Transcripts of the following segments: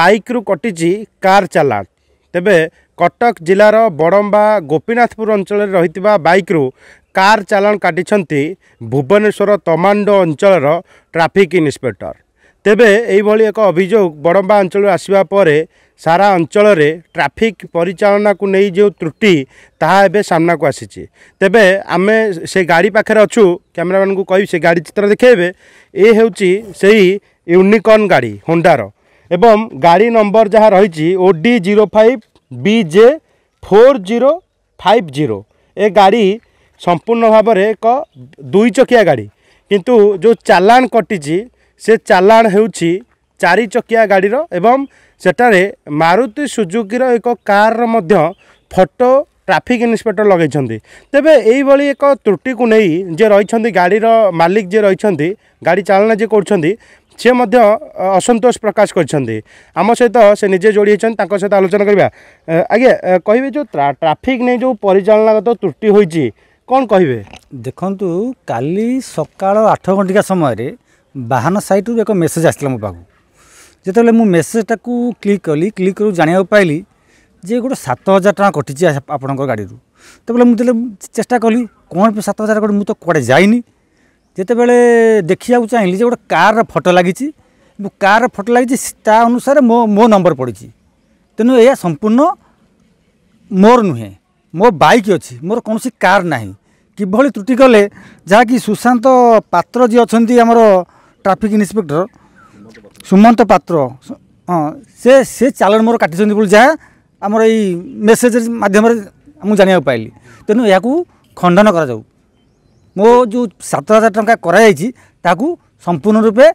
বাইক্রু কটিছি কার চালাণ তেবে কটক জেলার বড়ম্বা গোপীনাথপুর অঞ্চলের রয়েছে বাইক্রু কার চালাণ কাটিছন্তি ভুবনেশ্বর তমাণ্ড অঞ্চলের ট্রাফিক ইন্সপেক্টর তেবে এইভাবে এক অভিযোগ বড়ম্বা অঞ্চল আসবা পরে সারা অঞ্চলের ট্রাফিক পরিচালনা নেই যে ত্রুটি তাহা এবে সামনাকু আসিছে তেবে আমি সে গাড়ি পাখে অছু ক্যামেরাম্যান কবি সে গাড়ি চিত্র দেখবে এ হচ্ছে সেই ইউনিকর্ন গাড়ি হোন্ডার ଏବଂ ଗାଡ଼ି ନମ୍ବର ଯାହା ରହିଛି O D zero five B J four zero five zero ଏ ଗାଡ଼ି ସମ୍ପୂର୍ଣ୍ଣ ଭାବରେ ଏକ ଦୁଇ ଚକିଆ ଗାଡ଼ି କିନ୍ତୁ ଯେଉଁ ଚାଲାଣ କଟିଛି ସେ ଚାଲାଣ ହେଉଛି ଚାରି ଚକିଆ ଗାଡ଼ିର ଏବଂ ସେଠାରେ ମାରୁତି ସୁଜୁକିର ଏକ କାର୍ର ମଧ୍ୟ ଫଟୋ ଟ୍ରାଫିକ୍ ଇନ୍ସପେକ୍ଟର ଲଗାଇଛନ୍ତି ତେବେ ଏଇଭଳି ଏକ ତ୍ରୁଟିକୁ ନେଇ ଯିଏ ରହିଛନ୍ତି ଗାଡ଼ିର ମାଲିକ ଯିଏ ରହିଛନ୍ତି ଗାଡ଼ି ଚାଳନା ଯିଏ କରୁଛନ୍ତି সি অসন্তোষ প্রকাশ করছেন আমার সহিত সে নিজে যোড়ি হয়েছেন তাঁর সহ আলোচনা করা আজ্ঞা কহবে যে ট্রাফিক নিয়ে যে পরিচালনাগত ত্রুটি হয়েছে কণ কহবে দেখুন কালি সকাল আঠ ঘণ্টিকা সময় বাহন সাইট্রু এক মেসেজ আসলে মো পাখ যেতবে মু মেসেজটা ক্লিক কলি ক্লিক করে জাঁয়া পাইলি যে গোটে সাত হাজার টাকা কটিছে আপনার গাড়ি তবে মু চেষ্টা কলি কোণ সাত হাজার কোটি মু তো কুয়াড়ে যাইনি त्यतेबे देखिएको चाहिँ गए कार फटो लाग कर फोटो फटो लाग्छ ता अनुसार मो मो नम्बर तो तेन यहाँ संपूर्ण मोर नुहेँ मो बइक अहिले मोर कि कहाँ किभली त्रुटि गले जहाँकि सुशान्त पि अहिर ट्राफिक इन्सपेक्टर सुमन्त पत्र अँ से चाला म काटिन्छ मेसेज माध्यम जानु पाइ तेन यहाँ ମୋ ଯେଉଁ ସାତ ହଜାର ଟଙ୍କା କରାଯାଇଛି ତାକୁ ସମ୍ପୂର୍ଣ୍ଣ ରୂପେ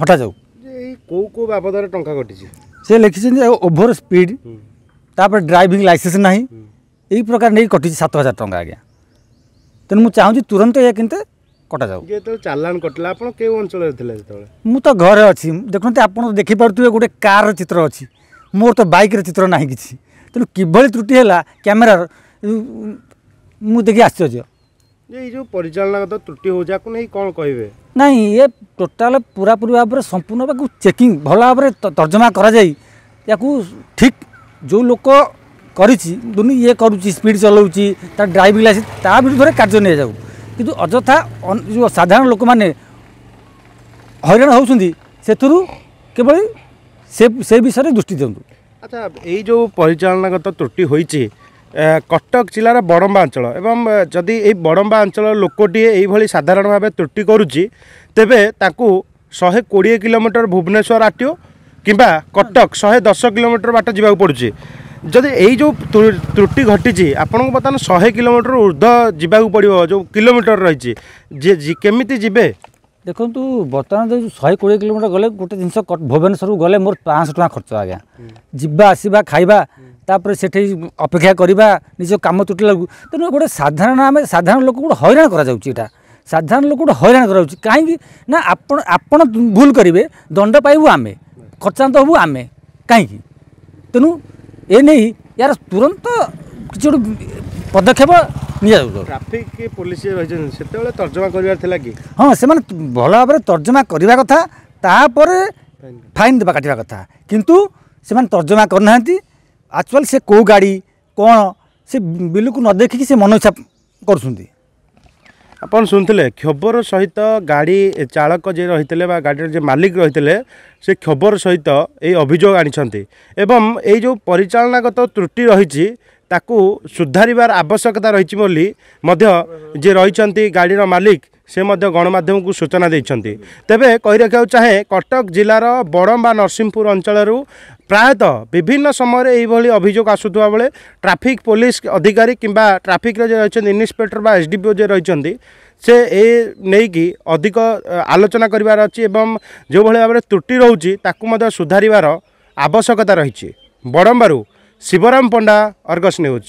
ହଟାଯାଉ କେଉଁ କେଉଁ ବାବଦରେ ଟଙ୍କା କଟିଛି ସେ ଲେଖିଛନ୍ତି ଓଭର ସ୍ପିଡ୍ ତାପରେ ଡ୍ରାଇଭିଂ ଲାଇସେନ୍ସ ନାହିଁ ଏହି ପ୍ରକାର ନେଇକି କଟିଛି ସାତ ହଜାର ଟଙ୍କା ଆଜ୍ଞା ତେଣୁ ମୁଁ ଚାହୁଁଛି ତୁରନ୍ତ ଏହା କେମିତି କଟାଯାଉ ଯେତେବେଳେ ଚାଲାଣ କଟିଲା ଆପଣ କେଉଁ ଅଞ୍ଚଳରେ ଥିଲେ ଯେତେବେଳେ ମୁଁ ତ ଘରେ ଅଛି ଦେଖନ୍ତୁ ଆପଣ ଦେଖିପାରୁଥିବେ ଗୋଟେ କାର୍ର ଚିତ୍ର ଅଛି ମୋର ତ ବାଇକ୍ର ଚିତ୍ର ନାହିଁ କିଛି ତେଣୁ କିଭଳି ତ୍ରୁଟି ହେଲା କ୍ୟାମେରାର ମୁଁ ଦେଖି ଆଶ୍ଚର୍ଯ୍ୟ ଯେ ଏଇ ଯେଉଁ ପରିଚାଳନାଗତ ତ୍ରୁଟି ହେଉଛି ଆକୁ ନେଇ କ'ଣ କହିବେ ନାହିଁ ଏ ଟୋଟାଲ ପୁରାପୁରି ଭାବରେ ସମ୍ପୂର୍ଣ୍ଣ ବାକୁ ଚେକିଂ ଭଲ ଭାବରେ ତର୍ଜମା କରାଯାଇ ୟାକୁ ଠିକ୍ ଯେଉଁ ଲୋକ କରିଛି ଦୁନି ଇଏ କରୁଛି ସ୍ପିଡ଼ ଚଲାଉଛି ତା ଡ୍ରାଇଭିଂ ଲାଇସେନ୍ସ ତା ବିରୁଦ୍ଧରେ କାର୍ଯ୍ୟ ନିଆଯାଉ କିନ୍ତୁ ଅଯଥା ଯେଉଁ ସାଧାରଣ ଲୋକମାନେ ହଇରାଣ ହେଉଛନ୍ତି ସେଥିରୁ କିଭଳି ସେ ସେ ବିଷୟରେ ଦୃଷ୍ଟି ଦିଅନ୍ତୁ ଆଚ୍ଛା ଏଇ ଯେଉଁ ପରିଚାଳନାଗତ ତ୍ରୁଟି ହୋଇଛି কটক জেলার বড়ম্বা অঞ্চল এবং যদি এই বড়ম্বা অঞ্চল লোকটিয়ে এইভাবে সাধারণ ভাবে ত্রুটি করুচি তেবে তাকে শহে কোড়িয়ে কিলোমিটর ভুবনেশ্বর আরটিও কিংবা কটক শহে দশ কিলোমিটর বাট যা পড়ুছে যদি এই যে ত্রুটি ঘটিছে আপনার বর্তমানে শহে কিলোমিটর ঊর্ধ্ব যা পড়ব যে কিলোমিটর রয়েছে যে কেমিতি যাবে ଦେଖନ୍ତୁ ବର୍ତ୍ତମାନ ଯେଉଁ ଶହେ କୋଡ଼ିଏ କିଲୋମିଟର ଗଲେ ଗୋଟେ ଜିନିଷ ଭୁବନେଶ୍ୱରକୁ ଗଲେ ମୋର ପାଞ୍ଚଶହ ଟଙ୍କା ଖର୍ଚ୍ଚ ଆଜ୍ଞା ଯିବା ଆସିବା ଖାଇବା ତାପରେ ସେଠି ଅପେକ୍ଷା କରିବା ନିଜ କାମ ତୁଟିଲାକୁ ତେଣୁ ଗୋଟେ ସାଧାରଣ ଆମେ ସାଧାରଣ ଲୋକ ଗୋଟେ ହଇରାଣ କରାଯାଉଛି ଏଇଟା ସାଧାରଣ ଲୋକ ଗୋଟେ ହଇରାଣ କରାଯାଉଛି କାହିଁକି ନା ଆପଣ ଆପଣ ଭୁଲ କରିବେ ଦଣ୍ଡ ପାଇବୁ ଆମେ ଖର୍ଚ୍ଚାନ୍ତ ହେବୁ ଆମେ କାହିଁକି ତେଣୁ ଏ ନେଇ ୟାର ତୁରନ୍ତ କିଛି ଗୋଟେ ପଦକ୍ଷେପ ନିଆଯାଉ ଟ୍ରାଫିକ୍ ପୋଲିସ ରହିଛନ୍ତି ସେତେବେଳେ ତର୍ଜମା କରିବାର ଥିଲା କି ହଁ ସେମାନେ ଭଲ ଭାବରେ ତର୍ଜମା କରିବା କଥା ତାପରେ ଫାଇନ୍ ଦେବା କାଟିବା କଥା କିନ୍ତୁ ସେମାନେ ତର୍ଜମା କରିନାହାନ୍ତି ଆକ୍ଚୁଆଲ୍ ସେ କେଉଁ ଗାଡ଼ି କ'ଣ ସେ ବିଲକୁ ନ ଦେଖିକି ସେ ମନ ଇଚ୍ଛା କରୁଛନ୍ତି ଆପଣ ଶୁଣିଥିଲେ କ୍ଷୋଭର ସହିତ ଗାଡ଼ି ଚାଳକ ଯିଏ ରହିଥିଲେ ବା ଗାଡ଼ିର ଯିଏ ମାଲିକ ରହିଥିଲେ ସେ କ୍ଷୋଭର ସହିତ ଏଇ ଅଭିଯୋଗ ଆଣିଛନ୍ତି ଏବଂ ଏଇ ଯେଉଁ ପରିଚାଳନାଗତ ତ୍ରୁଟି ରହିଛି ତାକୁ ସୁଧାରିବାର ଆବଶ୍ୟକତା ରହିଛି ବୋଲି ମଧ୍ୟ ଯିଏ ରହିଛନ୍ତି ଗାଡ଼ିର ମାଲିକ ସେ ମଧ୍ୟ ଗଣମାଧ୍ୟମକୁ ସୂଚନା ଦେଇଛନ୍ତି ତେବେ କହି ରଖିବାକୁ ଚାହେଁ କଟକ ଜିଲ୍ଲାର ବଡ଼ମ୍ବା ନରସିଂହପୁର ଅଞ୍ଚଳରୁ ପ୍ରାୟତଃ ବିଭିନ୍ନ ସମୟରେ ଏହିଭଳି ଅଭିଯୋଗ ଆସୁଥିବା ବେଳେ ଟ୍ରାଫିକ୍ ପୋଲିସ ଅଧିକାରୀ କିମ୍ବା ଟ୍ରାଫିକ୍ରେ ଯେ ରହିଛନ୍ତି ଇନ୍ସପେକ୍ଟର ବା ଏସ୍ ଡି ପି ଓ ଯେ ରହିଛନ୍ତି ସେ ଏ ନେଇକି ଅଧିକ ଆଲୋଚନା କରିବାର ଅଛି ଏବଂ ଯେଉଁଭଳି ଭାବରେ ତ୍ରୁଟି ରହୁଛି ତାକୁ ମଧ୍ୟ ସୁଧାରିବାର ଆବଶ୍ୟକତା ରହିଛି ବଡ଼ମ୍ବାରୁ ଶିବରାମ ପଣ୍ଡା ଅର୍ଗସ ନ୍ୟୁଜ୍